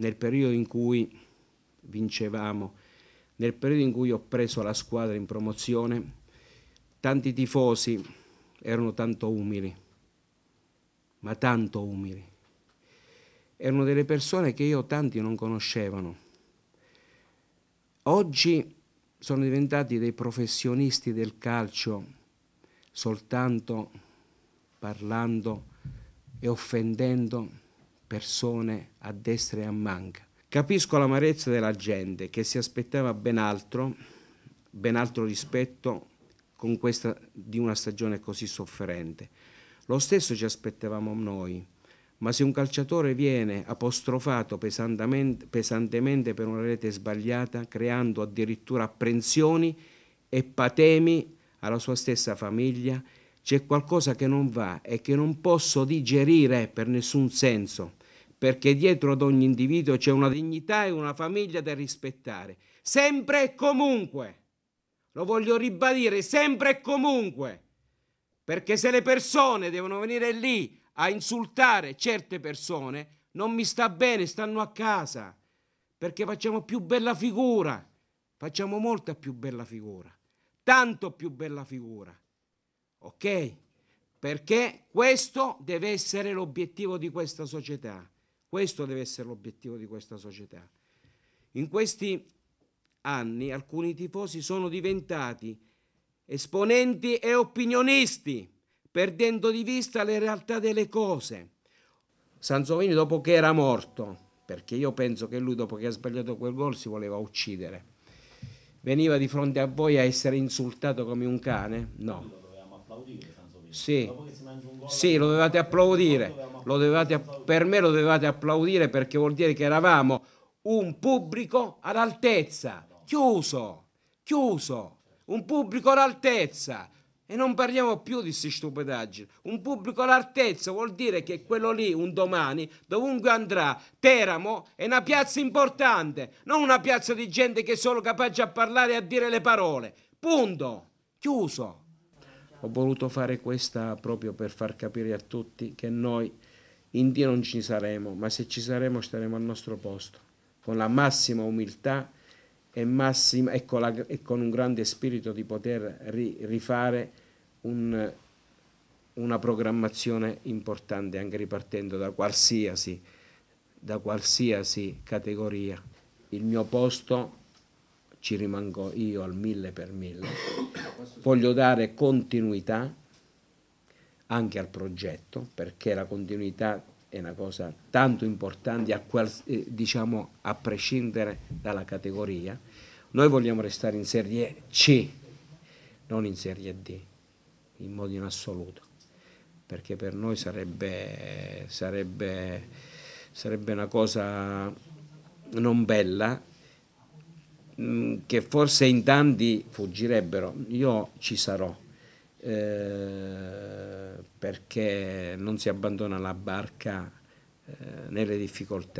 nel periodo in cui vincevamo, nel periodo in cui ho preso la squadra in promozione, tanti tifosi erano tanto umili, ma tanto umili. Erano delle persone che io tanti non conoscevano. Oggi sono diventati dei professionisti del calcio soltanto parlando e offendendo persone a destra e a manca. Capisco l'amarezza della gente che si aspettava ben altro, ben altro rispetto con questa di una stagione così sofferente. Lo stesso ci aspettavamo noi, ma se un calciatore viene apostrofato pesantemente, pesantemente per una rete sbagliata, creando addirittura apprensioni e patemi alla sua stessa famiglia, c'è qualcosa che non va e che non posso digerire per nessun senso perché dietro ad ogni individuo c'è una dignità e una famiglia da rispettare, sempre e comunque. Lo voglio ribadire, sempre e comunque, perché se le persone devono venire lì a insultare certe persone, non mi sta bene, stanno a casa, perché facciamo più bella figura, facciamo molta più bella figura, tanto più bella figura. Ok? Perché questo deve essere l'obiettivo di questa società. Questo deve essere l'obiettivo di questa società. In questi anni alcuni tifosi sono diventati esponenti e opinionisti, perdendo di vista le realtà delle cose. Sansovini dopo che era morto, perché io penso che lui dopo che ha sbagliato quel gol si voleva uccidere, veniva di fronte a voi a essere insultato come un cane? No. Lo dovevamo applaudire. Sì. sì, lo dovevate applaudire, lo dovevate, per me lo dovevate applaudire perché vuol dire che eravamo un pubblico all'altezza, chiuso, chiuso, un pubblico all'altezza. E non parliamo più di questi stupidaggini. Un pubblico all'altezza vuol dire che quello lì, un domani, dovunque andrà, Teramo è una piazza importante, non una piazza di gente che è solo capace a parlare e a dire le parole. Punto. Chiuso. Ho voluto fare questa proprio per far capire a tutti che noi in Dio non ci saremo, ma se ci saremo staremo al nostro posto, con la massima umiltà e, massima, e, con, la, e con, un grande spirito di poter ri, rifare un, una programmazione importante, anche ripartendo da qualsiasi, da qualsiasi categoria. Il mio posto ci rimango io al mille per mille, voglio dare continuità anche al progetto, perché la continuità è una cosa tanto importante, a, qual, eh, diciamo, a prescindere dalla categoria. Noi vogliamo restare in Serie C, non in Serie D, in modo in assoluto, perché per noi sarebbe, sarebbe, sarebbe una cosa non bella che forse in tanti fuggirebbero. Io ci sarò eh, perché non si abbandona la barca eh, nelle difficoltà.